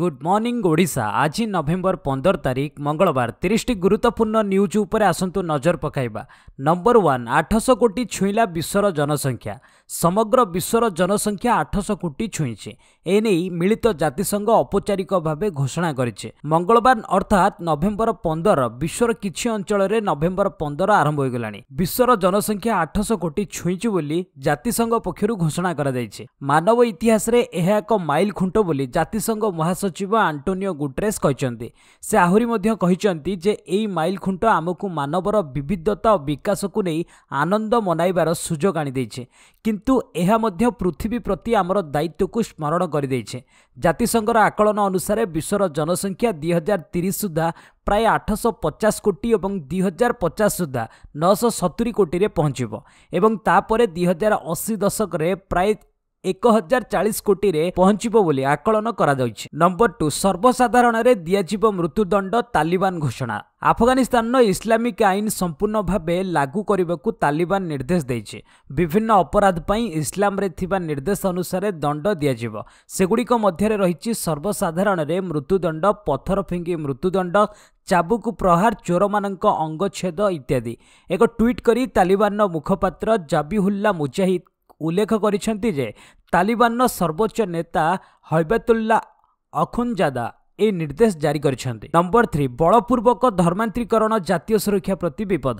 good morning Odisha ଆଜି November ପନ୍ଦର ତାରିଖ ମଙ୍ଗଳବାର ତିରିଶଟି ଗୁରୁତ୍ୱପୂର୍ଣ୍ଣ ନ୍ୟୁଜ୍ ଉପରେ ଆସନ୍ତୁ ନଜର ପକାଇବା ନମ୍ବର ୱାନ୍ ଆଠଶହ କୋଟି ଛୁଇଁଲା ବିଶ୍ୱର ଜନସଂଖ୍ୟା ସମଗ୍ର ବିଶ୍ୱର ଜନସଂଖ୍ୟା ଆଠଶହ କୋଟି ଛୁଇଁଛି ଏନେଇ ମିଳିତ ଜାତିସଂଘ ଔପଚାରିକ ଭାବେ ଘୋଷଣା କରିଛି ମଙ୍ଗଳବାର ଅର୍ଥାତ୍ ନଭେମ୍ବର ପନ୍ଦର ବିଶ୍ୱର କିଛି ଅଞ୍ଚଳରେ ନଭେମ୍ବର ପନ୍ଦର ଆରମ୍ଭ ହୋଇଗଲାଣି ବିଶ୍ୱର ଜନସଂଖ୍ୟା ଆଠଶହ କୋଟି ଛୁଇଁଛି ବୋଲି ଜାତିସଂଘ ପକ୍ଷରୁ ଘୋଷଣା କରାଯାଇଛି ମାନବ ଇତିହାସରେ ଏହା ଏକ ମାଇଲ୍ ଖୁଣ୍ଟ ବୋଲି ଜାତିସଂଘ ମହାସଂଘ ମହାସଚିବ ଆଣ୍ଟୋନିଓ ଗୁଟ୍ରେସ୍ କହିଛନ୍ତି ସେ ଆହୁରି ମଧ୍ୟ କହିଛନ୍ତି ଯେ ଏହି ମାଇଲ ଖୁଣ୍ଟ ଆମକୁ ମାନବର ବିବିଧତା ଓ ବିକାଶକୁ ନେଇ ଆନନ୍ଦ ମନାଇବାର ସୁଯୋଗ ଆଣିଦେଇଛି କିନ୍ତୁ ଏହା ମଧ୍ୟ ପୃଥିବୀ ପ୍ରତି ଆମର ଦାୟିତ୍ୱକୁ ସ୍ମରଣ କରିଦେଇଛି ଜାତିସଂଘର ଆକଳନ ଅନୁସାରେ ବିଶ୍ୱର ଜନସଂଖ୍ୟା ଦୁଇହଜାର ତିରିଶ ସୁଦ୍ଧା ପ୍ରାୟ ଆଠଶହ ପଚାଶ କୋଟି ଏବଂ ଦୁଇହଜାର ପଚାଶ ସୁଦ୍ଧା ନଅଶହ ସତୁରି କୋଟିରେ ପହଞ୍ଚିବ ଏବଂ ତାପରେ ଦୁଇହଜାର ଅଶୀ ଦଶକରେ ପ୍ରାୟ ଏକ ହଜାର ଚାଳିଶ କୋଟିରେ ପହଞ୍ଚିବ ବୋଲି ଆକଳନ କରାଯାଉଛି ନମ୍ବର ଟୁ ସର୍ବସାଧାରଣରେ ଦିଆଯିବ ମୃତ୍ୟୁଦଣ୍ଡ ତାଲିବାନ ଘୋଷଣା ଆଫଗାନିସ୍ତାନର ଇସଲାମିକ ଆଇନ ସମ୍ପୂର୍ଣ୍ଣ ଭାବେ ଲାଗୁ କରିବାକୁ ତାଲିବାନ ନିର୍ଦ୍ଦେଶ ଦେଇଛି ବିଭିନ୍ନ ଅପରାଧ ପାଇଁ ଇସଲାମରେ ଥିବା ନିର୍ଦ୍ଦେଶ ଅନୁସାରେ ଦଣ୍ଡ ଦିଆଯିବ ସେଗୁଡ଼ିକ ମଧ୍ୟରେ ରହିଛି ସର୍ବସାଧାରଣରେ ମୃତ୍ୟୁଦଣ୍ଡ ପଥର ଫିଙ୍ଗି ମୃତ୍ୟୁଦଣ୍ଡ ଚାବୁକୁ ପ୍ରହାର ଚୋରମାନଙ୍କ ଅଙ୍ଗଚ୍ଛେଦ ଇତ୍ୟାଦି ଏକ ଟ୍ୱିଟ୍ କରି ତାଲିବାନର ମୁଖପାତ୍ର ଜାବିହୁଲ୍ଲା ମୁଜାହିଦ୍ ଉଲ୍ଲେଖ କରିଛନ୍ତି ଯେ ତାଲିବାନର ସର୍ବୋଚ୍ଚ ନେତା ହୈବତୁଲ୍ଲା ଅଖୁନଜାଦା ଏହି ନିର୍ଦ୍ଦେଶ ଜାରି କରିଛନ୍ତି ନମ୍ବର ଥ୍ରୀ ବଳପୂର୍ବକ ଧର୍ମାନ୍ତରୀକରଣ ଜାତୀୟ ସୁରକ୍ଷା ପ୍ରତି ବିପଦ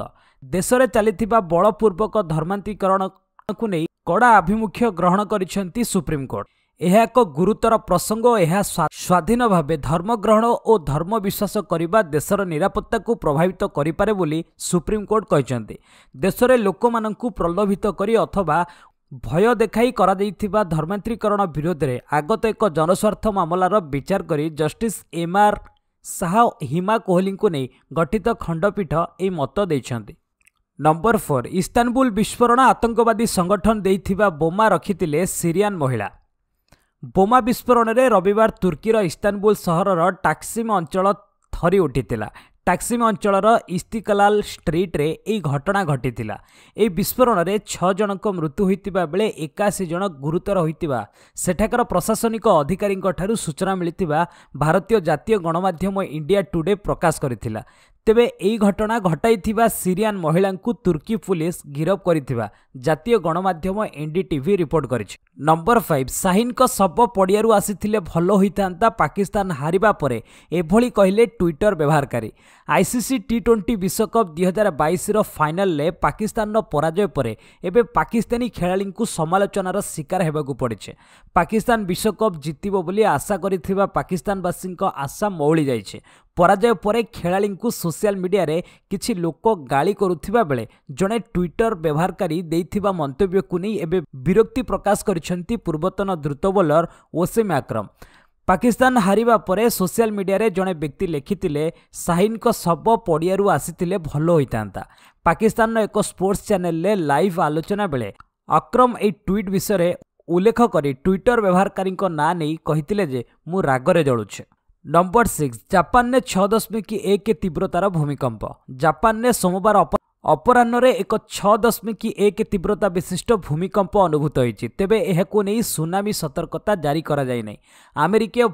ଦେଶରେ ଚାଲିଥିବା ବଳପୂର୍ବକ ଧର୍ମାନ୍ତରୀକରଣକୁ ନେଇ କଡ଼ା ଆଭିମୁଖ୍ୟ ଗ୍ରହଣ କରିଛନ୍ତି ସୁପ୍ରିମକୋର୍ଟ ଏହା ଏକ ଗୁରୁତର ପ୍ରସଙ୍ଗ ଏହା ସ୍ୱାଧୀନ ଭାବେ ଧର୍ମଗ୍ରହଣ ଓ ଧର୍ମ ବିଶ୍ୱାସ କରିବା ଦେଶର ନିରାପତ୍ତାକୁ ପ୍ରଭାବିତ କରିପାରେ ବୋଲି ସୁପ୍ରିମକୋର୍ଟ କହିଛନ୍ତି ଦେଶରେ ଲୋକମାନଙ୍କୁ ପ୍ରଲୋଭିତ କରି ଅଥବା ଭୟ ଦେଖାଇ କରାଯାଇଥିବା ଧର୍ମେନ୍ଦ୍ରୀକରଣ ବିରୋଧରେ ଆଗତ ଏକ ଜନସ୍ୱାର୍ଥ ମାମଲାର ବିଚାର କରି justice M R Shah Hima କୋହଲିଙ୍କୁ ନେଇ ଗଠିତ ଖଣ୍ଡପୀଠ ଏହି ମତ ଦେଇଛନ୍ତି ନମ୍ବର ଫୋର୍ ଇସ୍ତାନବୁଲ ବିସ୍ଫୋରଣ ଆତଙ୍କବାଦୀ ସଂଗଠନ ଦେଇଥିବା ବୋମା ରଖିଥିଲେ ସିରିଆନ୍ ମହିଳା ବୋମା ବିସ୍ଫୋରଣରେ ରବିବାର ତୁର୍କୀର ଇସ୍ତାନବୁଲ ସହରର ଟାକ୍ସିମ ଅଞ୍ଚଳ ଥରି ଉଠିଥିଲା ଟାକ୍ସିମ୍ ଅଞ୍ଚଳର ଇସ୍ତିକଲାଲ ଷ୍ଟ୍ରିଟ୍ରେ ଏହି ଘଟଣା ଘଟିଥିଲା ଏହି ବିସ୍ଫୋରଣରେ ଛଅ ଜଣଙ୍କ ମୃତ୍ୟୁ ହୋଇଥିବା ବେଳେ ଏକାଅଶୀ ଜଣ ଗୁରୁତର ହୋଇଥିବା ସେଠାକାର ପ୍ରଶାସନିକ ଅଧିକାରୀଙ୍କଠାରୁ ସୂଚନା ମିଳିଥିବା ଭାରତୀୟ ଜାତୀୟ ଗଣମାଧ୍ୟମ ଇଣ୍ଡିଆ ଟୁଡେ ପ୍ରକାଶ କରିଥିଲା ତେବେ ଏହି ଘଟଣା ଘଟାଇଥିବା ସିରିଆନ୍ ମହିଳାଙ୍କୁ ତୁର୍କୀ ପୁଲିସ୍ ଗିରଫ କରିଥିବା ଜାତୀୟ ଗଣମାଧ୍ୟମ ଏନ୍ଡିଟିଭି ରିପୋର୍ଟ କରିଛି ନମ୍ବର ଫାଇଭ୍ ଶାହିନ୍ଙ୍କ ଶବ ପଡ଼ିଆରୁ ଆସିଥିଲେ ଭଲ ହୋଇଥାନ୍ତା ପାକିସ୍ତାନ ହାରିବା ପରେ ଏଭଳି କହିଲେ ଟ୍ୱିଟର ବ୍ୟବହାରକାରୀ ଆଇସିସି ଟି ଟ୍ୱେଣ୍ଟି ବିଶ୍ୱକପ୍ ଦୁଇ ହଜାର ବାଇଶର ଫାଇନାଲରେ ପାକିସ୍ତାନର ପରାଜୟ ପରେ ଏବେ ପାକିସ୍ତାନୀ ଖେଳାଳିଙ୍କୁ ସମାଲୋଚନାର ଶିକାର ହେବାକୁ ପଡ଼ିଛି ପାକିସ୍ତାନ ବିଶ୍ୱକପ୍ ଜିତିବ ବୋଲି ଆଶା କରିଥିବା ପାକିସ୍ତାନବାସୀଙ୍କ ଆଶା ମଉଳି ଯାଇଛି ପରାଜୟ ପରେ ଖେଳାଳିଙ୍କୁ ସୋସିଆଲ ମିଡିଆରେ କିଛି ଲୋକ ଗାଳି କରୁଥିବା ବେଳେ ଜଣେ ଟ୍ୱିଟର ବ୍ୟବହାରକାରୀ ଦେଇଥିବା ମନ୍ତବ୍ୟକୁ ନେଇ ଏବେ ବିରକ୍ତି ପ୍ରକାଶ କରିଛନ୍ତି ପୂର୍ବତନ ଦ୍ରୁତ ବୋଲର ଓସିମ ଆକ୍ରମ ପାକିସ୍ତାନ ହାରିବା ପରେ ସୋସିଆଲ ମିଡିଆରେ ଜଣେ ବ୍ୟକ୍ତି ଲେଖିଥିଲେ ସାହିନଙ୍କ ଶବ ପଡ଼ିଆରୁ ଆସିଥିଲେ ଭଲ ହୋଇଥାନ୍ତା ପାକିସ୍ତାନର ଏକ ସ୍ପୋର୍ଟସ୍ ଚ୍ୟାନେଲରେ ଲାଇଭ୍ ଆଲୋଚନା ବେଳେ ଅକ୍ରମ ଏହି ଟ୍ୱିଟ୍ ବିଷୟରେ ଉଲ୍ଲେଖ କରି ଟ୍ୱିଟର ବ୍ୟବହାରକାରୀଙ୍କ ନାଁ ନେଇ କହିଥିଲେ ଯେ ମୁଁ ରାଗରେ ଜଳୁଛେ নম্বর সিক্স জাপানে ছ দশমিক এক তীব্রতার ভূমিকম্প জাপানে সোমবার অপরাহ্নে এক ছ দশমিক এক তীব্রতা বিশিষ্ট ভূমিকম্প অনুভূত হয়েছে তেবে এখন সুনামি সতর্কতা জারি করা যাই না আমেরিকীয়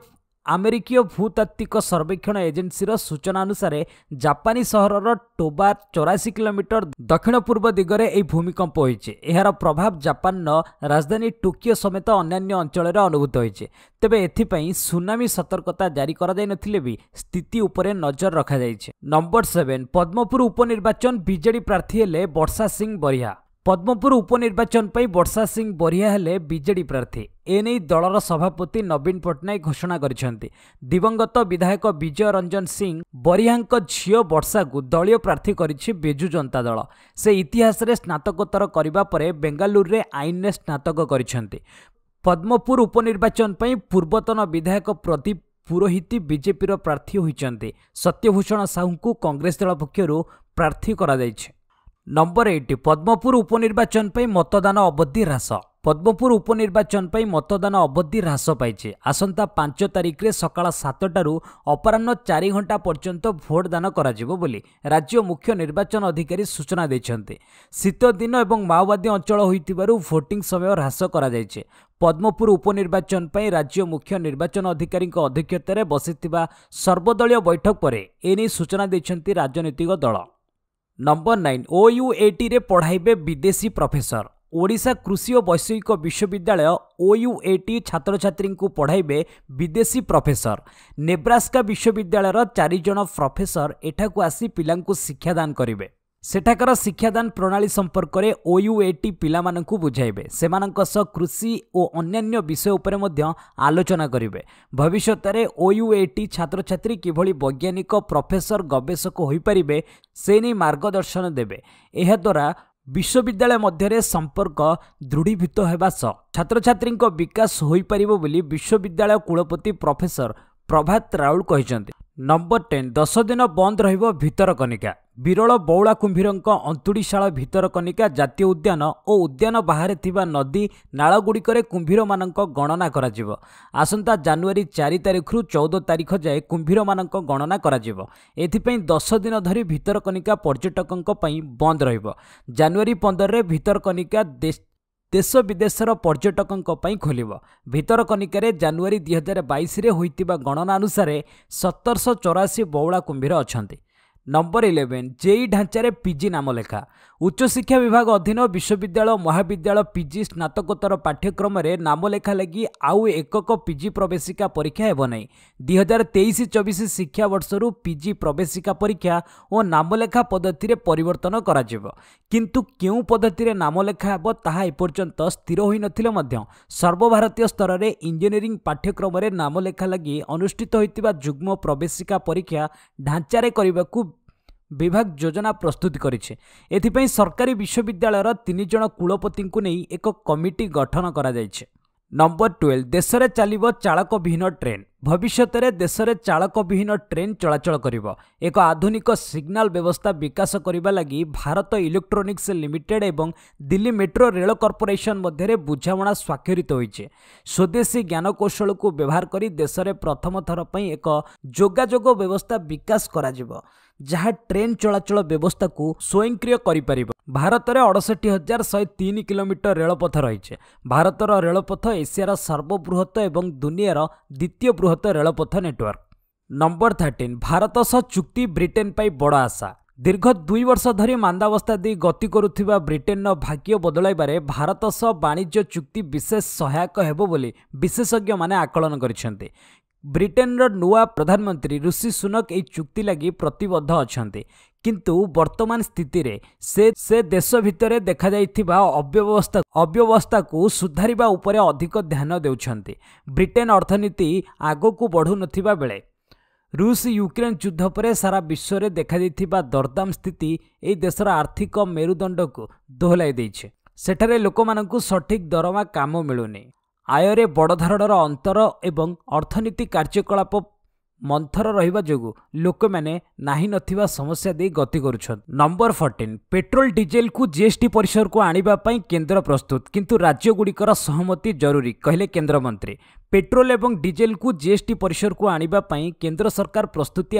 ଆମେରିକୀୟ ଭୂତାତ୍ତ୍ୱିକ ସର୍ବେକ୍ଷଣ ଏଜେନ୍ସିର ସୂଚନା ଅନୁସାରେ ଜାପାନୀ ସହରର ଟୋବା ଚଉରାଶୀ କିଲୋମିଟର ଦକ୍ଷିଣ ପୂର୍ବ ଦିଗରେ ଏହି ଭୂମିକମ୍ପ ହୋଇଛି ଏହାର ପ୍ରଭାବ ଜାପାନର ରାଜଧାନୀ ଟୋକିଓ ସମେତ ଅନ୍ୟାନ୍ୟ ଅଞ୍ଚଳରେ ଅନୁଭୂତ ହୋଇଛି ତେବେ ଏଥିପାଇଁ ସୁନାମି ସତର୍କତା ଜାରି କରାଯାଇନଥିଲେ ବି ସ୍ଥିତି ଉପରେ ନଜର ରଖାଯାଇଛି ନମ୍ବର ସେଭେନ୍ ପଦ୍ମପୁର ଉପନିର୍ବାଚନ ବିଜେଡି ପ୍ରାର୍ଥୀ ହେଲେ ବର୍ଷା ସିଂ ବରିହା ପଦ୍ମପୁର ଉପନିର୍ବାଚନ ପାଇଁ ବର୍ଷା ସିଂ ବରିହା ହେଲେ ବିଜେଡ଼ି ପ୍ରାର୍ଥୀ ଏନେଇ ଦଳର ସଭାପତି ନବୀନ ପଟ୍ଟନାୟକ ଘୋଷଣା କରିଛନ୍ତି ଦିବଂଗତ ବିଧାୟକ ବିଜୟ ରଞ୍ଜନ ସିଂ ବରିହାଙ୍କ ଝିଅ ବର୍ଷାକୁ ଦଳୀୟ ପ୍ରାର୍ଥୀ କରିଛି ବିଜୁ ଜନତା ଦଳ ସେ ଇତିହାସରେ ସ୍ନାତକୋତ୍ତର କରିବା ପରେ ବେଙ୍ଗାଲୁରୁରେ ଆଇନରେ ସ୍ନାତକ କରିଛନ୍ତି ପଦ୍ମପୁର ଉପନିର୍ବାଚନ ପାଇଁ ପୂର୍ବତନ ବିଧାୟକ ପ୍ରଦୀପ ପୁରୋହିତି ବିଜେପିର ପ୍ରାର୍ଥୀ ହୋଇଛନ୍ତି ସତ୍ୟଭୂଷଣ ସାହୁଙ୍କୁ କଂଗ୍ରେସ ଦଳ ପକ୍ଷରୁ ପ୍ରାର୍ଥୀ କରାଯାଇଛି ନମ୍ବର ଏଇଟ୍ ପଦ୍ମପୁର ଉପନିର୍ବାଚନ ପାଇଁ ମତଦାନ ଅବଧି ହ୍ରାସ ପଦ୍ମପୁର ଉପନିର୍ବାଚନ ପାଇଁ ମତଦାନ ଅବଧି ହ୍ରାସ ପାଇଛି ଆସନ୍ତା ପାଞ୍ଚ ତାରିଖରେ ସକାଳ ସାତଟାରୁ ଅପରାହ୍ନ ଚାରି ଘଣ୍ଟା ପର୍ଯ୍ୟନ୍ତ ଭୋଟଦାନ କରାଯିବ ବୋଲି ରାଜ୍ୟ ମୁଖ୍ୟ ନିର୍ବାଚନ ଅଧିକାରୀ ସୂଚନା ଦେଇଛନ୍ତି ଶୀତଦିନ ଏବଂ ମାଓବାଦୀ ଅଞ୍ଚଳ ହୋଇଥିବାରୁ ଭୋଟିଂ ସମୟ ହ୍ରାସ କରାଯାଇଛି ପଦ୍ମପୁର ଉପନିର୍ବାଚନ ପାଇଁ ରାଜ୍ୟ ମୁଖ୍ୟ ନିର୍ବାଚନ ଅଧିକାରୀଙ୍କ ଅଧ୍ୟକ୍ଷତାରେ ବସିଥିବା ସର୍ବଦଳୀୟ ବୈଠକ ପରେ ଏନେଇ ସୂଚନା ଦେଇଛନ୍ତି ରାଜନୈତିକ ଦଳ ନମ୍ବର ନାଇନ୍ ଓୟୁଏଟିରେ ପଢ଼ାଇବେ ବିଦେଶୀ ପ୍ରଫେସର ଓଡ଼ିଶା କୃଷି ଓ ବୈଷୟିକ ବିଶ୍ୱବିଦ୍ୟାଳୟ ଓୟୁଏଟି ଛାତ୍ରଛାତ୍ରୀଙ୍କୁ ପଢ଼ାଇବେ ବିଦେଶୀ ପ୍ରଫେସର ନେବ୍ରାସ୍କା ବିଶ୍ୱବିଦ୍ୟାଳୟର ଚାରିଜଣ ପ୍ରଫେସର ଏଠାକୁ ଆସି ପିଲାଙ୍କୁ ଶିକ୍ଷାଦାନ କରିବେ ସେଠାକାର ଶିକ୍ଷାଦାନ ପ୍ରଣାଳୀ ସମ୍ପର୍କରେ ଓୟୁ ଏ ଟି ପିଲାମାନଙ୍କୁ ବୁଝାଇବେ ସେମାନଙ୍କ ସହ କୃଷି ଓ ଅନ୍ୟାନ୍ୟ ବିଷୟ ଉପରେ ମଧ୍ୟ ଆଲୋଚନା କରିବେ ଭବିଷ୍ୟତରେ ଓୟୁ ଏ ଟି ଛାତ୍ରଛାତ୍ରୀ କିଭଳି ବୈଜ୍ଞାନିକ ପ୍ରଫେସର ଗବେଷକ ହୋଇପାରିବେ ସେ ନେଇ ମାର୍ଗଦର୍ଶନ ଦେବେ ଏହାଦ୍ୱାରା ବିଶ୍ୱବିଦ୍ୟାଳୟ ମଧ୍ୟରେ ସମ୍ପର୍କ ଦୃଢ଼ୀଭୂତ ହେବା ସହ ଛାତ୍ରଛାତ୍ରୀଙ୍କ ବିକାଶ ହୋଇପାରିବ ବୋଲି ବିଶ୍ୱବିଦ୍ୟାଳୟ କୁଳପତି ପ୍ରଫେସର ପ୍ରଭାତ ରାଉଳ କହିଛନ୍ତି ନମ୍ବର ଟେନ୍ ଦଶ ଦିନ ବନ୍ଦ ରହିବ ଭିତରକନିକା ବିରଳ ବଉଳା କୁମ୍ଭୀରଙ୍କ ଅନ୍ତୁଡ଼ିଶାଳ ଭିତରକନିକା ଜାତୀୟ ଉଦ୍ୟାନ ଓ ଉଦ୍ୟାନ ବାହାରେ ଥିବା ନଦୀ ନାଳଗୁଡ଼ିକରେ କୁମ୍ଭୀରମାନଙ୍କ ଗଣନା କରାଯିବ ଆସନ୍ତା ଜାନୁଆରୀ ଚାରି ତାରିଖରୁ ଚଉଦ ତାରିଖ ଯାଏ କୁମ୍ଭୀରମାନଙ୍କ ଗଣନା କରାଯିବ ଏଥିପାଇଁ ଦଶ ଦିନ ଧରି ଭିତରକନିକା ପର୍ଯ୍ୟଟକଙ୍କ ପାଇଁ ବନ୍ଦ ରହିବ ଜାନୁଆରୀ ପନ୍ଦରରେ ଭିତରକନିକା ଦେଶ ବିଦେଶର ପର୍ଯ୍ୟଟକଙ୍କ ପାଇଁ ଖୋଲିବ ଭିତରକନିକାରେ ଜାନୁଆରୀ ଦୁଇ ହଜାର ବାଇଶରେ ହୋଇଥିବା ଗଣନା ଅନୁସାରେ ସତରଶହ ଚଉରାଅଶୀ ବଉଳା କୁମ୍ଭୀର ଅଛନ୍ତି ନମ୍ବର ଇଲେଭେନ୍ ଜେଇ ଢାଞ୍ଚାରେ ପିଜି ନାମ ଲେଖା ଉଚ୍ଚଶିକ୍ଷା ବିଭାଗ ଅଧୀନ ବିଶ୍ୱବିଦ୍ୟାଳୟ ମହାବିଦ୍ୟାଳୟ ପିଜି ସ୍ନାତକୋତ୍ତର ପାଠ୍ୟକ୍ରମରେ ନାମଲେଖା ଲାଗି ଆଉ ଏକକ ପିଜି ପ୍ରବେଶିକା ପରୀକ୍ଷା ହେବ ନାହିଁ ଦୁଇ ହଜାର ତେଇଶ ଚବିଶ ଶିକ୍ଷାବର୍ଷରୁ ପିଜି ପ୍ରବେଶିକା ପରୀକ୍ଷା ଓ ନାମଲେଖା ପଦ୍ଧତିରେ ପରିବର୍ତ୍ତନ କରାଯିବ କିନ୍ତୁ କେଉଁ ପଦ୍ଧତିରେ ନାମଲେଖା ହେବ ତାହା ଏପର୍ଯ୍ୟନ୍ତ ସ୍ଥିର ହୋଇନଥିଲେ ମଧ୍ୟ ସର୍ବଭାରତୀୟ ସ୍ତରରେ ଇଞ୍ଜିନିୟରିଂ ପାଠ୍ୟକ୍ରମରେ ନାମଲେଖା ଲାଗି ଅନୁଷ୍ଠିତ ହୋଇଥିବା ଯୁଗ୍ମ ପ୍ରବେଶିକା ପରୀକ୍ଷା ଢାଞ୍ଚାରେ କରିବାକୁ বিভাগ যোজনা প্রস্তুত করেছে এথিপাই সরকারি বিশ্ববিদ্যালয়ের তিনজন কুলপতি এক কমিটি গঠন করা যাইছে নম্বর টুয়েলভ দেশে চালব চাড়কবিহীন ট্রেন ভবিষ্যতের দেশে চাড়কবিহীন ট্রেন চলাচল করব এক আধুনিক সিগনাল ব্যবস্থা বিকাশ করা লাগি ভারত ইলেকট্রোনিক্স লিমিটেড এবং দিল্লী মেট্রো রেল কর্পোরেশন মধ্যে বুঝামণা স্বাক্ষরিত হয়েছে স্বদেশী জ্ঞানকৌশলক ব্যবহার করে দেশের প্রথম থরপাই এক যোগাযোগ ব্যবস্থা বিকাশ করা ଯାହା ଟ୍ରେନ୍ ଚଳାଚଳ ବ୍ୟବସ୍ଥାକୁ ସ୍ୱୟଂକ୍ରିୟ କରିପାରିବ ଭାରତରେ ଅଡ଼ଷଠି ହଜାର ଶହେ ତିନି କିଲୋମିଟର ରେଳପଥ ରହିଛି ଭାରତର ରେଳପଥ ଏସିଆର ସର୍ବବୃହତ ଏବଂ ଦୁନିଆର ଦ୍ୱିତୀୟ ବୃହତ ରେଳପଥ ନେଟୱାର୍କ ନମ୍ବର ଥାର୍ଟିନ୍ ଭାରତ ସହ ଚୁକ୍ତି ବ୍ରିଟେନ୍ ପାଇଁ ବଡ଼ ଆଶା ଦୀର୍ଘ ଦୁଇ ବର୍ଷ ଧରି ମାନ୍ଦାବସ୍ଥା ଦେଇ ଗତି କରୁଥିବା ବ୍ରିଟେନ୍ର ଭାଗ୍ୟ ବଦଳାଇବାରେ ଭାରତ ସହ ବାଣିଜ୍ୟ ଚୁକ୍ତି ବିଶେଷ ସହାୟକ ହେବ ବୋଲି ବିଶେଷଜ୍ଞମାନେ ଆକଳନ କରିଛନ୍ତି ବ୍ରିଟେନ୍ର ନୂଆ ପ୍ରଧାନମନ୍ତ୍ରୀ ଋଷି ସୁନକ୍ ଏହି ଚୁକ୍ତି ଲାଗି ପ୍ରତିବଦ୍ଧ ଅଛନ୍ତି କିନ୍ତୁ ବର୍ତ୍ତମାନ ସ୍ଥିତିରେ ସେ ସେ ଦେଶ ଭିତରେ ଦେଖାଯାଇଥିବା ଅବ୍ୟବସ୍ଥା ଅବ୍ୟବସ୍ଥାକୁ ସୁଧାରିବା ଉପରେ ଅଧିକ ଧ୍ୟାନ ଦେଉଛନ୍ତି ବ୍ରିଟେନ୍ ଅର୍ଥନୀତି ଆଗକୁ ବଢ଼ୁନଥିବା ବେଳେ ରୁଷ ୟୁକ୍ରେନ୍ ଯୁଦ୍ଧ ପରେ ସାରା ବିଶ୍ୱରେ ଦେଖାଯାଇଥିବା ଦରଦାମ ସ୍ଥିତି ଏହି ଦେଶର ଆର୍ଥିକ ମେରୁଦଣ୍ଡକୁ ଦୋହଲାଇ ଦେଇଛି ସେଠାରେ ଲୋକମାନଙ୍କୁ ସଠିକ୍ ଦରମା କାମ ମିଳୁନି ଆୟରେ ବଡ଼ ଧରଣର ଅନ୍ତର ଏବଂ ଅର୍ଥନୀତି କାର୍ଯ୍ୟକଳାପ ମନ୍ଥର ରହିବା ଯୋଗୁଁ ଲୋକମାନେ ନାହିଁ ନଥିବା ସମସ୍ୟା ଦେଇ ଗତି କରୁଛନ୍ତି ନମ୍ବର ଫର୍ଟିନ୍ ପେଟ୍ରୋଲ ଡିଜେଲକୁ ଜିଏସ୍ଟି ପରିସରକୁ ଆଣିବା ପାଇଁ କେନ୍ଦ୍ର ପ୍ରସ୍ତୁତ କିନ୍ତୁ ରାଜ୍ୟଗୁଡ଼ିକର ସହମତି ଜରୁରୀ କହିଲେ କେନ୍ଦ୍ରମନ୍ତ୍ରୀ ପେଟ୍ରୋଲ ଏବଂ ଡିଜେଲକୁ ଜିଏସ୍ଟି ପରିସରକୁ ଆଣିବା ପାଇଁ କେନ୍ଦ୍ର ସରକାର ପ୍ରସ୍ତୁତି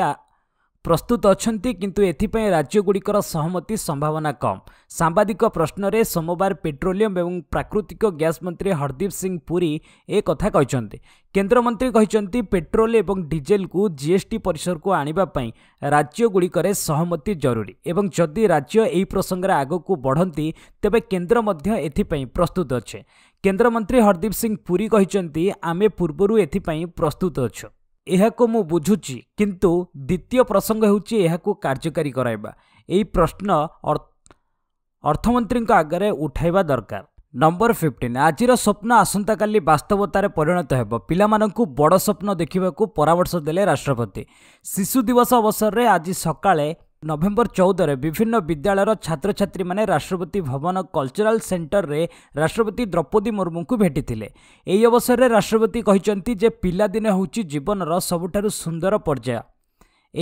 ପ୍ରସ୍ତୁତ ଅଛନ୍ତି କିନ୍ତୁ ଏଥିପାଇଁ ରାଜ୍ୟଗୁଡ଼ିକର ସହମତି ସମ୍ଭାବନା କମ୍ ସାମ୍ବାଦିକ ପ୍ରଶ୍ନରେ ସୋମବାର ପେଟ୍ରୋଲିୟମ୍ ଏବଂ ପ୍ରାକୃତିକ ଗ୍ୟାସ୍ ମନ୍ତ୍ରୀ ହରଦୀପ ସିଂ ପୁରୀ ଏ କଥା କହିଛନ୍ତି କେନ୍ଦ୍ରମନ୍ତ୍ରୀ କହିଛନ୍ତି ପେଟ୍ରୋଲ ଏବଂ ଡିଜେଲକୁ ଜିଏସ୍ଟି ପରିସରକୁ ଆଣିବା ପାଇଁ ରାଜ୍ୟଗୁଡ଼ିକରେ ସହମତି ଜରୁରୀ ଏବଂ ଯଦି ରାଜ୍ୟ ଏହି ପ୍ରସଙ୍ଗରେ ଆଗକୁ ବଢ଼ନ୍ତି ତେବେ କେନ୍ଦ୍ର ମଧ୍ୟ ଏଥିପାଇଁ ପ୍ରସ୍ତୁତ ଅଛେ କେନ୍ଦ୍ରମନ୍ତ୍ରୀ ହରଦୀପ ସିଂ ପୁରୀ କହିଛନ୍ତି ଆମେ ପୂର୍ବରୁ ଏଥିପାଇଁ ପ୍ରସ୍ତୁତ ଅଛୁ ଏହାକୁ ମୁଁ ବୁଝୁଛି କିନ୍ତୁ ଦ୍ୱିତୀୟ ପ୍ରସଙ୍ଗ ହେଉଛି ଏହାକୁ କାର୍ଯ୍ୟକାରୀ କରାଇବା ଏହି ପ୍ରଶ୍ନ ଅର୍ଥମନ୍ତ୍ରୀଙ୍କ ଆଗରେ ଉଠାଇବା ଦରକାର ନମ୍ବର ଫିଫ୍ଟିନ୍ ଆଜିର ସ୍ୱପ୍ନ ଆସନ୍ତାକାଲି ବାସ୍ତବତାରେ ପରିଣତ ହେବ ପିଲାମାନଙ୍କୁ ବଡ଼ ସ୍ୱପ୍ନ ଦେଖିବାକୁ ପରାମର୍ଶ ଦେଲେ ରାଷ୍ଟ୍ରପତି ଶିଶୁ ଦିବସ ଅବସରରେ ଆଜି ସକାଳେ ନଭେମ୍ବର ଚଉଦରେ ବିଭିନ୍ନ ବିଦ୍ୟାଳୟର ଛାତ୍ରଛାତ୍ରୀମାନେ ରାଷ୍ଟ୍ରପତି ଭବନ କଲଚରାଲ ସେଣ୍ଟରରେ ରାଷ୍ଟ୍ରପତି ଦ୍ରୌପଦୀ ମୁର୍ମୁଙ୍କୁ ଭେଟିଥିଲେ ଏହି ଅବସରରେ ରାଷ୍ଟ୍ରପତି କହିଛନ୍ତି ଯେ ପିଲାଦିନ ହେଉଛି ଜୀବନର ସବୁଠାରୁ ସୁନ୍ଦର ପର୍ଯ୍ୟାୟ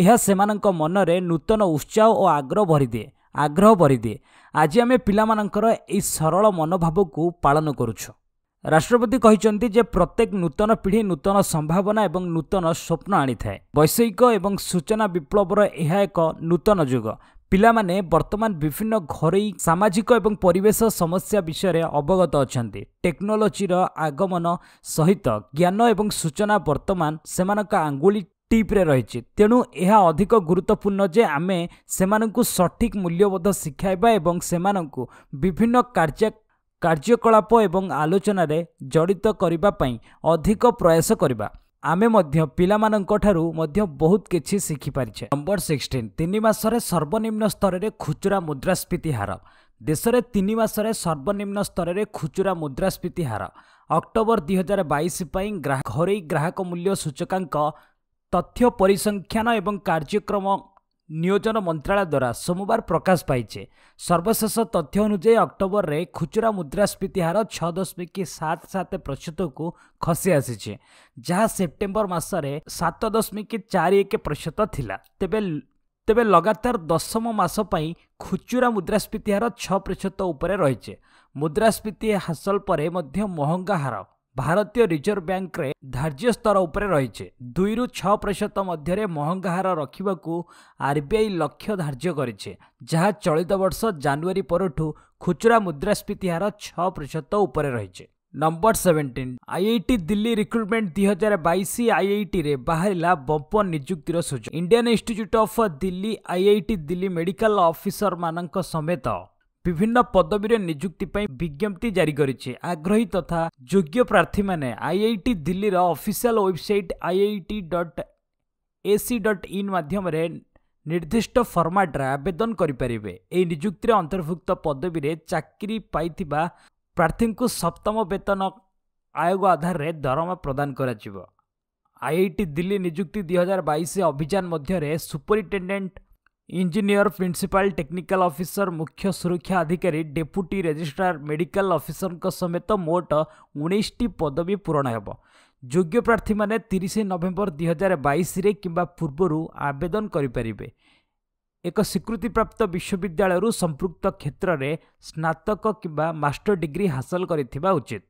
ଏହା ସେମାନଙ୍କ ମନରେ ନୂତନ ଉତ୍ସାହ ଓ ଆଗ୍ରହ ଭରିଦିଏ ଆଗ୍ରହ ଭରିଦିଏ ଆଜି ଆମେ ପିଲାମାନଙ୍କର ଏହି ସରଳ ମନୋଭାବକୁ ପାଳନ କରୁଛୁ ରାଷ୍ଟ୍ରପତି କହିଛନ୍ତି ଯେ ପ୍ରତ୍ୟେକ ନୂତନ ପିଢ଼ି ନୂତନ ସମ୍ଭାବନା ଏବଂ ନୂତନ ସ୍ୱପ୍ନ ଆଣିଥାଏ ବୈଷୟିକ ଏବଂ ସୂଚନା ବିପ୍ଳବର ଏହା ଏକ ନୂତନ ଯୁଗ ପିଲାମାନେ ବର୍ତ୍ତମାନ ବିଭିନ୍ନ ଘରୋଇ ସାମାଜିକ ଏବଂ ପରିବେଶ ସମସ୍ୟା ବିଷୟରେ ଅବଗତ ଅଛନ୍ତି ଟେକ୍ନୋଲୋଜିର ଆଗମନ ସହିତ ଜ୍ଞାନ ଏବଂ ସୂଚନା ବର୍ତ୍ତମାନ ସେମାନଙ୍କ ଆଙ୍ଗୁଳି ଟିପ୍ରେ ରହିଛି ତେଣୁ ଏହା ଅଧିକ ଗୁରୁତ୍ୱପୂର୍ଣ୍ଣ ଯେ ଆମେ ସେମାନଙ୍କୁ ସଠିକ୍ ମୂଲ୍ୟବୋଧ ଶିଖାଇବା ଏବଂ ସେମାନଙ୍କୁ ବିଭିନ୍ନ କାର୍ଯ୍ୟ କାର୍ଯ୍ୟକଳାପ ଏବଂ ଆଲୋଚନାରେ ଜଡ଼ିତ କରିବା ପାଇଁ ଅଧିକ ପ୍ରୟାସ କରିବା ଆମେ ମଧ୍ୟ ପିଲାମାନଙ୍କଠାରୁ ମଧ୍ୟ ବହୁତ କିଛି ଶିଖିପାରିଛେ ନମ୍ବର ସିକ୍ସଟିନ୍ ତିନି ମାସରେ ସର୍ବନିମ୍ନ ସ୍ତରରେ ଖୁଚୁରା ମୁଦ୍ରାସ୍ଫୀତି ହାର ଦେଶରେ ତିନି ମାସରେ ସର୍ବନିମ୍ନ ସ୍ତରରେ ଖୁଚୁରା ମୁଦ୍ରାସ୍ଫୀତି ହାର ଅକ୍ଟୋବର ଦୁଇହଜାର ବାଇଶ ପାଇଁ ଘରୋଇ ଗ୍ରାହକ ମୂଲ୍ୟ ସୂଚକାଙ୍କ ତଥ୍ୟ ପରିସଂଖ୍ୟାନ ଏବଂ କାର୍ଯ୍ୟକ୍ରମ নিয়োজন মন্ত্রালয় দ্বারা সোমবার প্রকাশ পাইছে সর্বশেষ তথ্য অনুযায়ী অক্টোবরের খুচরা মুদ্রাস্ফীতি হার ছ দশমিক সাত সাত প্রতিশতকু খসি আসিছে যা সেপ্টেম্বর মাসরে সাত দশমিক চারি এক প্রতিশত লা তেবে তেবে লগাতার দশম মাস পাই খুচরা মুদ্রাস্ফীতি হার ছ প্রতিশত উপরে রয়েছে মুদ্রাস্ফীতি হাসল পরে মধ্য মহঙ্গা হার ଭାରତୀୟ ରିଜର୍ଭ ବ୍ୟାଙ୍କରେ ଧାର୍ଯ୍ୟ ସ୍ତର ଉପରେ ରହିଛି ଦୁଇରୁ ଛଅ ପ୍ରତିଶତ ମଧ୍ୟରେ ମହଙ୍ଗା ହାର ରଖିବାକୁ ଆର୍ବିଆଇ ଲକ୍ଷ୍ୟ ଧାର୍ଯ୍ୟ କରିଛି ଯାହା ଚଳିତ ବର୍ଷ ଜାନୁଆରୀ ପରଠୁ ଖୁଚୁରା ମୁଦ୍ରାସ୍ଫୀତି ହାର ଛଅ ପ୍ରତିଶତ ଉପରେ ରହିଛି number seventeen I I T Delhi recruitment ଦୁଇ ହଜାର ବାଇଶ ଆଇଆଇଟିରେ ବାହାରିଲା ବମ୍ପର ନିଯୁକ୍ତିର ସୁଯୋଗ Indian institute of Delhi IIT Delhi medical ଅଫିସରମାନଙ୍କ ସମେତ বিভিন্ন পদবীরে নিযুক্তি পাই বিজ্ঞপ্তি জারি করেছে আগ্রহী তথা যোগ্য প্রার্থী মানে আইআইটি দিল্লীর official website IIT dot AC dot in মাধ্যমে নির্দিষ্ট ফর্মাটরে আবেদন করিপারিবে এই নিযুক্তিরে অন্তর্ভুক্ত পদবীরে চাকরি পাইଥିବା ପ୍ରାର୍ଥୀଙ୍କୁ ସପ୍ତମ ବେତନ ଆୟୋଗ ଆଧାରରେ ଦରମା ପ୍ରଦାନ କରାଯିବ ଆଇଆଇଟି ଦିଲ୍ଲୀ ନିଯୁକ୍ତି ଦୁଇହଜାର ବାଇଶ ଅଭିଯାନ ମଧ୍ୟରେ superintendent engineer principal technical officer ମୁଖ୍ୟ ସୁରକ୍ଷା ଅଧିକାରୀ ଡେପୁଟି ରେଜିଷ୍ଟ୍ରାର ମେଡ଼ିକାଲ ଅଫିସରଙ୍କ ସମେତ ମୋଟ ଉଣେଇଶଟି ପଦବୀ ପୂରଣ ହେବ ଯୋଗ୍ୟ ପ୍ରାର୍ଥୀମାନେ ତିରିଶ ନଭେମ୍ବର ଦୁଇ ହଜାର ବାଇଶରେ କିମ୍ବା ପୂର୍ବରୁ ଆବେଦନ କରିପାରିବେ ଏକ ସ୍ୱୀକୃତିପ୍ରାପ୍ତ ବିଶ୍ୱବିଦ୍ୟାଳୟରୁ ସମ୍ପୃକ୍ତ କ୍ଷେତ୍ରରେ ସ୍ନାତକ କିମ୍ବା ମାଷ୍ଟର ଡିଗ୍ରୀ ହାସଲ କରିଥିବା ଉଚିତ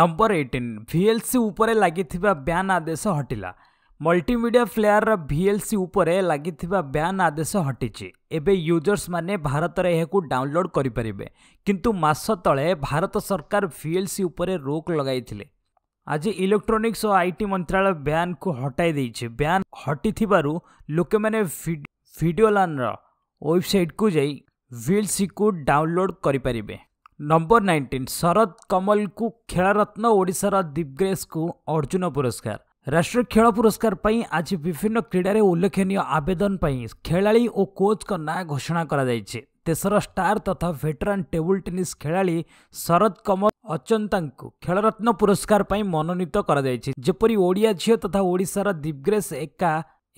ନମ୍ବର ଏଇଟିନ୍ ଭିଏଲ୍ସି ଉପରେ ଲାଗିଥିବା ବ୍ୟାନ୍ ଆଦେଶ ହଟିଲା ମଲ୍ଟିମିଡ଼ିଆ ଫ୍ଲେୟାର୍ର ଭିଏଲ୍ସି ଉପରେ ଲାଗିଥିବା ବ୍ୟାନ୍ ଆଦେଶ ହଟିଛି ଏବେ ୟୁଜର୍ସମାନେ ଭାରତରେ ଏହାକୁ ଡାଉନଲୋଡ଼୍ କରିପାରିବେ କିନ୍ତୁ ମାସ ତଳେ ଭାରତ ସରକାର ଭିଏଲ୍ସି ଉପରେ ରୋକ୍ ଲଗାଇଥିଲେ ଆଜି ଇଲେକ୍ଟ୍ରୋନିକ୍ସ ଓ ଆଇଟି ମନ୍ତ୍ରାଳୟ ବ୍ୟାନ୍କୁ ହଟାଇ ଦେଇଛି ବ୍ୟାନ୍ ହଟିଥିବାରୁ ଲୋକମାନେ ଭିଡ଼ିଓଲାନ୍ର ୱେବସାଇଟ୍କୁ ଯାଇ ଭିଏଲ୍ସିକୁ ଡାଉନଲୋଡ଼୍ କରିପାରିବେ ନମ୍ବର ନାଇଣ୍ଟିନ୍ ଶରଦ କମଲଙ୍କୁ ଖେଳରତ୍ନ ଓଡ଼ିଶାର ଦୀପଗ୍ରେସ୍କୁ ଅର୍ଜୁନ ପୁରସ୍କାର ରାଷ୍ଟ୍ରୀୟ ଖେଳ ପୁରସ୍କାର ପାଇଁ ଆଜି ବିଭିନ୍ନ କ୍ରୀଡ଼ାରେ ଉଲ୍ଲେଖନୀୟ ଆବେଦନ ପାଇଁ ଖେଳାଳି ଓ କୋଚ୍ଙ୍କ ନାଁ ଘୋଷଣା କରାଯାଇଛି ଦେଶର ଷ୍ଟାର୍ ତଥା ଭେଟେରାନ୍ ଟେବୁଲ୍ ଟେନିସ୍ ଖେଳାଳି ଶରଦ କମଲ ଅଚନ୍ତାଙ୍କୁ ଖେଳରତ୍ନ ପୁରସ୍କାର ପାଇଁ ମନୋନୀତ କରାଯାଇଛି ଯେପରି ଓଡ଼ିଆ ଝିଅ ତଥା ଓଡ଼ିଶାର ଦିବ୍ରେଶ ଏକା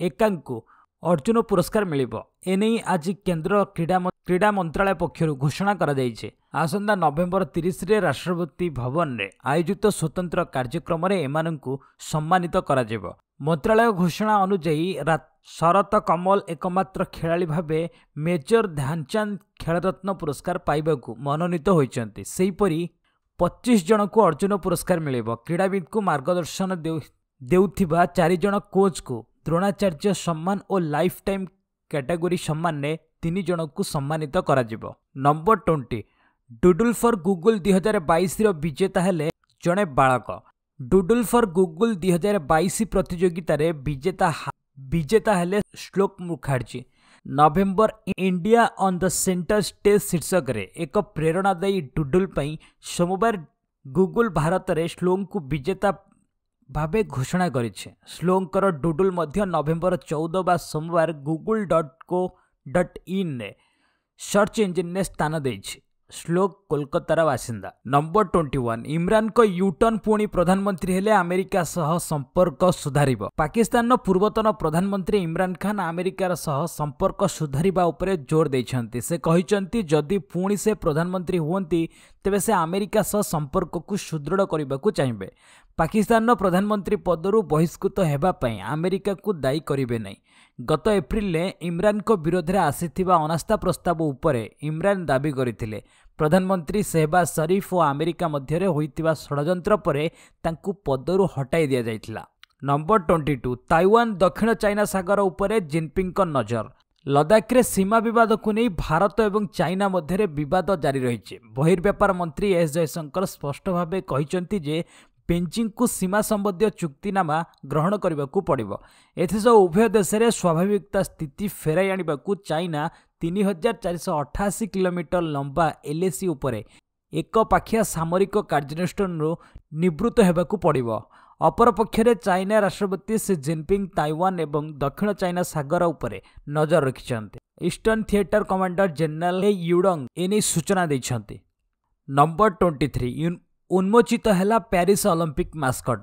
ଏକାଙ୍କୁ ଅର୍ଜୁନ ପୁରସ୍କାର ମିଳିବ ଏନେଇ ଆଜି କେନ୍ଦ୍ର କ୍ରୀଡ଼ା କ୍ରୀଡ଼ା ମନ୍ତ୍ରଣାଳୟ ପକ୍ଷରୁ ଘୋଷଣା କରାଯାଇଛି ଆସନ୍ତା ନଭେମ୍ବର ତିରିଶରେ ରାଷ୍ଟ୍ରପତି ଭବନରେ ଆୟୋଜିତ ସ୍ୱତନ୍ତ୍ର କାର୍ଯ୍ୟକ୍ରମରେ ଏମାନଙ୍କୁ ସମ୍ମାନିତ କରାଯିବ ମନ୍ତ୍ରଣାଳୟ ଘୋଷଣା ଅନୁଯାୟୀ ଶରତ କମଲ ଏକମାତ୍ର ଖେଳାଳି ଭାବେ ମେଜର ଧ୍ୟାନଚାନ୍ଦ ଖେଳରତ୍ନ ପୁରସ୍କାର ପାଇବାକୁ ମନୋନୀତ ହୋଇଛନ୍ତି ସେହିପରି ପଚିଶ ଜଣଙ୍କୁ ଅର୍ଜୁନ ପୁରସ୍କାର ମିଳିବ କ୍ରୀଡ଼ାବିତ୍ଙ୍କୁ ମାର୍ଗଦର୍ଶନ ଦେଉଥିବା ଚାରିଜଣ କୋଚ୍କୁ ଦ୍ରୋଣାଚାର୍ଯ୍ୟ ସମ୍ମାନ ଓ ଲାଇଫ୍ ଟାଇମ୍ କ୍ୟାଟାଗୋରୀ ସମ୍ମାନରେ ତିନି ଜଣଙ୍କୁ ସମ୍ମାନିତ କରାଯିବ number twenty doodle for Google ଦୁଇହଜାର ବାଇଶର ବିଜେତା ହେଲେ ଜଣେ ବାଳକ ଡୁଡୁଲ୍ ଫର୍ ଗୁଗୁଲ୍ ଦୁଇହଜାର ବାଇଶ ପ୍ରତିଯୋଗିତାରେ ବିଜେତା ବିଜେତା ହେଲେ Shlok Mukherjee November India on the centre stage ଶୀର୍ଷକରେ ଏକ ପ୍ରେରଣାଦାୟୀ ଡୁଡୁଲ୍ ପାଇଁ ସୋମବାର ଗୁଗୁଲ୍ ଭାରତରେ ଶ୍ଲୋଙ୍କୁ ବିଜେତା ଭାବେ ଘୋଷଣା କରିଛି ସ୍ଲୋଙ୍କର ଡୁଡୁଲ୍ ମଧ୍ୟ ନଭେମ୍ବର ଚଉଦ ବା ସୋମବାର ଗୁଗୁଲ୍ ଡଟ୍ କୋ ଡଟ୍ ଇନ୍ରେ ସର୍ଚ୍ଚ ଇଞ୍ଜିନ୍ରେ ସ୍ଥାନ ଦେଇଛି ସ୍ଲୋକ କୋଲକାତାର ବାସିନ୍ଦା ନମ୍ବର ଟ୍ୱେଣ୍ଟି ୱାନ୍ ଇମ୍ରାନ୍ଙ୍କ ୟୁଟର୍ନ ପୁଣି ପ୍ରଧାନମନ୍ତ୍ରୀ ହେଲେ ଆମେରିକା ସହ ସମ୍ପର୍କ ସୁଧାରିବ ପାକିସ୍ତାନର ପୂର୍ବତନ ପ୍ରଧାନମନ୍ତ୍ରୀ ଇମ୍ରାନ୍ ଖାନ୍ ଆମେରିକାର ସହ ସମ୍ପର୍କ ସୁଧାରିବା ଉପରେ ଜୋର ଦେଇଛନ୍ତି ସେ କହିଛନ୍ତି ଯଦି ପୁଣି ସେ ପ୍ରଧାନମନ୍ତ୍ରୀ ହୁଅନ୍ତି ତେବେ ସେ ଆମେରିକା ସହ ସମ୍ପର୍କକୁ ସୁଦୃଢ଼ କରିବାକୁ ଚାହିଁବେ ପାକିସ୍ତାନର ପ୍ରଧାନମନ୍ତ୍ରୀ ପଦରୁ ବହିଷ୍କୃତ ହେବା ପାଇଁ ଆମେରିକାକୁ ଦାୟୀ କରିବେ ନାହିଁ ଗତ ଏପ୍ରିଲରେ ଇମ୍ରାନ୍ଙ୍କ ବିରୋଧରେ ଆସିଥିବା ଅନାସ୍ଥା ପ୍ରସ୍ତାବ ଉପରେ ଇମ୍ରାନ୍ ଦାବି କରିଥିଲେ ପ୍ରଧାନମନ୍ତ୍ରୀ ସେହବାଜ ସରିଫ ଓ ଆମେରିକା ମଧ୍ୟରେ ହୋଇଥିବା ଷଡ଼ଯନ୍ତ୍ର ପରେ ତାଙ୍କୁ ପଦରୁ ହଟାଇ ଦିଆଯାଇଥିଲା ନମ୍ବର ଟ୍ୱେଣ୍ଟି ଟୁ ତାଇୱାନ ଦକ୍ଷିଣ ଚାଇନା ସାଗର ଉପରେ ଜିନ୍ପିଙ୍ଗଙ୍କ ନଜର ଲଦାଖରେ ସୀମା ବିବାଦକୁ ନେଇ ଭାରତ ଏବଂ ଚାଇନା ମଧ୍ୟରେ ବିବାଦ ଜାରି ରହିଛି ବହିର୍ବ୍ୟାପାର ମନ୍ତ୍ରୀ ଏସ୍ ଜୟଶଙ୍କର ସ୍ପଷ୍ଟ ଭାବେ କହିଛନ୍ତି ଯେ ବେଞ୍ଜିଂକୁ ସୀମା ସମ୍ବନ୍ଧୀୟ ଚୁକ୍ତିନାମା ଗ୍ରହଣ କରିବାକୁ ପଡ଼ିବ ଏଥିସହ ଉଭୟ ଦେଶରେ ସ୍ୱାଭାବିକତା ସ୍ଥିତି ଫେରାଇ ଆଣିବାକୁ ଚାଇନା ତିନି ହଜାର ଚାରିଶହ ଅଠାଅଶୀ କିଲୋମିଟର ଲମ୍ବା ଏଲ୍ଏସି ଉପରେ ଏକ ପାଖିଆ ସାମରିକ କାର୍ଯ୍ୟାନୁଷ୍ଠାନରୁ ନିବୃତ୍ତ ହେବାକୁ ପଡ଼ିବ ଅପରପକ୍ଷରେ ଚାଇନା ରାଷ୍ଟ୍ରପତି ସି ଜିନ୍ପିଙ୍ଗ୍ ତାଇୱାନ୍ ଏବଂ ଦକ୍ଷିଣ ଚାଇନା ସାଗର ଉପରେ ନଜର ରଖିଛନ୍ତି eastern theatre commander general general ୟୁଡଙ୍ଗ ନେଇ ସୂଚନା ଦେଇଛନ୍ତି ନମ୍ବର ଟ୍ୱେଣ୍ଟି ଥ୍ରୀ ଉନ୍ମୋଚିତ ହେଲା ପ୍ୟାରିସ୍ ଅଲମ୍ପିକ୍ ମାସ୍କଟ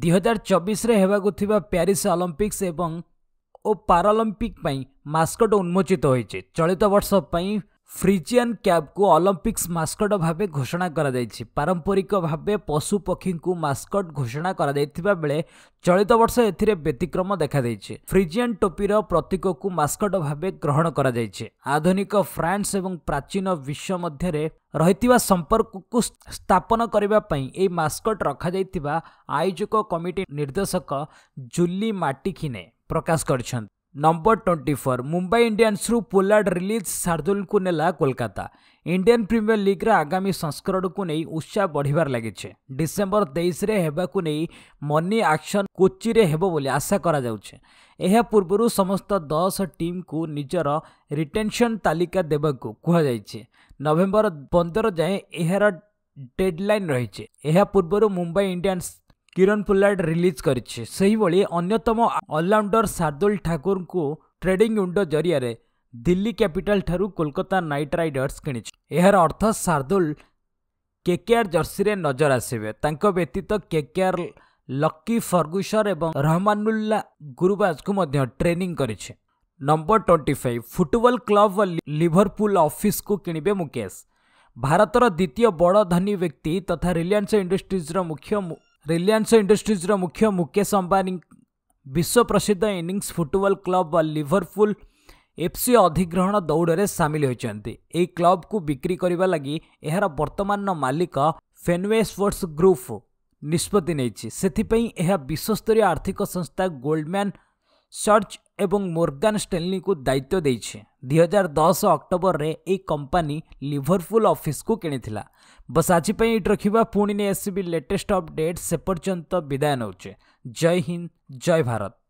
ଦୁଇ ହଜାର ଚବିଶରେ ହେବାକୁ ଥିବା ପ୍ୟାରିସ୍ ଅଲମ୍ପିକ୍ସ ଏବଂ ଓ ପାରାଲମ୍ପିକ ପାଇଁ ମାସ୍କଟ ଉନ୍ମୋଚିତ ହୋଇଛି ଚଳିତ ବର୍ଷ ପାଇଁ ଫ୍ରିଜିଆନ୍ କ୍ୟାବ୍କୁ ଅଲମ୍ପିକ୍ସ ମାସ୍କଟ ଭାବେ ଘୋଷଣା କରାଯାଇଛି ପାରମ୍ପରିକ ଭାବେ ପଶୁପକ୍ଷୀଙ୍କୁ ମାସ୍କଟ ଘୋଷଣା କରାଯାଇଥିବା ବେଳେ ଚଳିତ ବର୍ଷ ଏଥିରେ ବ୍ୟତିକ୍ରମ ଦେଖାଦେଇଛି ଫ୍ରିଜିଆନ୍ ଟୋପିର ପ୍ରତୀକକୁ ମାସ୍କଟ ଭାବେ ଗ୍ରହଣ କରାଯାଇଛି ଆଧୁନିକ ଫ୍ରାନ୍ସ ଏବଂ ପ୍ରାଚୀନ ବିଶ୍ୱ ମଧ୍ୟରେ ରହିଥିବା ସମ୍ପର୍କକୁ ସ୍ଥାପନ କରିବା ପାଇଁ ଏହି ମାସ୍କଟ ରଖାଯାଇଥିବା ଆୟୋଜକ କମିଟି ନିର୍ଦ୍ଦେଶକ ଜୁଲି ମାଟିକିନେ ପ୍ରକାଶ କରିଛନ୍ତି ନମ୍ବର ଟ୍ୱେଣ୍ଟି ଫୋର୍ ମୁମ୍ବାଇ ଇଣ୍ଡିଆନ୍ସରୁ ପୋଲାର୍ଡ ରିଲିଜ୍ ସାର୍ଦୁଲଙ୍କୁ ନେଲା କୋଲକାତା ଇଣ୍ଡିଆନ୍ ପ୍ରିମିୟର ଲିଗ୍ର ଆଗାମୀ ସଂସ୍କରଣକୁ ନେଇ ଉତ୍ସାହ ବଢ଼ିବାର ଲାଗିଛି ଡିସେମ୍ବର ତେଇଶରେ ହେବାକୁ ନେଇ ମନି ଆକ୍ସନ୍ କୋଚିରେ ହେବ ବୋଲି ଆଶା କରାଯାଉଛି ଏହା ପୂର୍ବରୁ ସମସ୍ତ ଦଶ ଟିମ୍କୁ ନିଜର ରିଟେନ୍ସନ୍ ତାଲିକା ଦେବାକୁ କୁହାଯାଇଛି ନଭେମ୍ବର ପନ୍ଦର ଯାଏଁ ଏହାର ଡେଡ୍ ଲାଇନ୍ ରହିଛି ଏହା ପୂର୍ବରୁ Mumbai Indians Kieron Pollard release କରିଛି ସେହିଭଳି ଅନ୍ୟତମ ଅଲରାଉଣ୍ଡର ସାର୍ଦୁଲ ଠାକୁରଙ୍କୁ ଟ୍ରେଡିଂ ୱିଣ୍ଡୋ ଜରିଆରେ ଦିଲ୍ଲୀ କ୍ୟାପିଟାଲ ଠାରୁ କୋଲକାତା ନାଇଟ୍ ରାଇଡର୍ସ କିଣିଛି ଏହାର ଅର୍ଥ ସାର୍ଦୁଲ କେକେଆର ଜର୍ସିରେ ନଜର ଆସିବେ ତାଙ୍କ ବ୍ୟତୀତ କେକେଆର ଲକି ଫର୍ଗୁସର ଏବଂ ରହମାନୁଲ୍ଲା ଗୁରୁବାଜକୁ ମଧ୍ୟ ଟ୍ରେନିଂ କରିଛି number twenty five football club Liverpool ଅଫିସକୁ କିଣିବେ ମୁକେଶ ଭାରତର ଦ୍ୱିତୀୟ ବଡ଼ ଧନୀ ବ୍ୟକ୍ତି ତଥା ରିଲିଆନ୍ସ ଇଣ୍ଡଷ୍ଟ୍ରିଜର ମୁଖ୍ୟ ରିଲିଆନ୍ସ ଇଣ୍ଡଷ୍ଟ୍ରିଜ୍ର ମୁଖ୍ୟ ମୁକେଶ ଅମ୍ବାନୀ ବିଶ୍ୱପ୍ରସିଦ୍ଧ ଇନିଂସ୍ ଫୁଟବଲ୍ କ୍ଲବ୍ ବା ଲିଭରପୁଲ୍ ଏଫ୍ସି ଅଧିଗ୍ରହଣ ଦୌଡ଼ରେ ସାମିଲ ହୋଇଛନ୍ତି ଏହି କ୍ଲବ୍କୁ ବିକ୍ରି କରିବା ଲାଗି ଏହାର ବର୍ତ୍ତମାନର ମାଲିକ ଫେନ୍ୱେ ସ୍ପୋର୍ଟସ୍ ଗ୍ରୁପ୍ ନିଷ୍ପତ୍ତି ନେଇଛି ସେଥିପାଇଁ ଏହା ବିଶ୍ୱସ୍ତରୀୟ ଆର୍ଥିକ ସଂସ୍ଥା ଗୋଲ୍ଡମ୍ୟାନ୍ ସର୍ଚ୍ଚ ଏବଂ ମୋର୍ଗାନ୍ ଷ୍ଟେନ୍ଲିଙ୍କୁ ଦାୟିତ୍ୱ ଦେଇଛି ଦୁଇହଜାର ଦଶ ଅକ୍ଟୋବରରେ ଏହି କମ୍ପାନୀ ଲିଭରପୁଲ୍ ଅଫିସ୍କୁ କିଣିଥିଲା ବସ୍ ଆଜି ପାଇଁ ଏଇଠି ରଖିବା ପୁଣି ନେଇ ଏସ୍ସିବି ଲେଟେଷ୍ଟ ଅପଡେଟ୍ ସେପର୍ଯ୍ୟନ୍ତ ବିଦାୟ ନେଉଛେ ଜୟ ହିନ୍ଦ ଜୟ ଭାରତ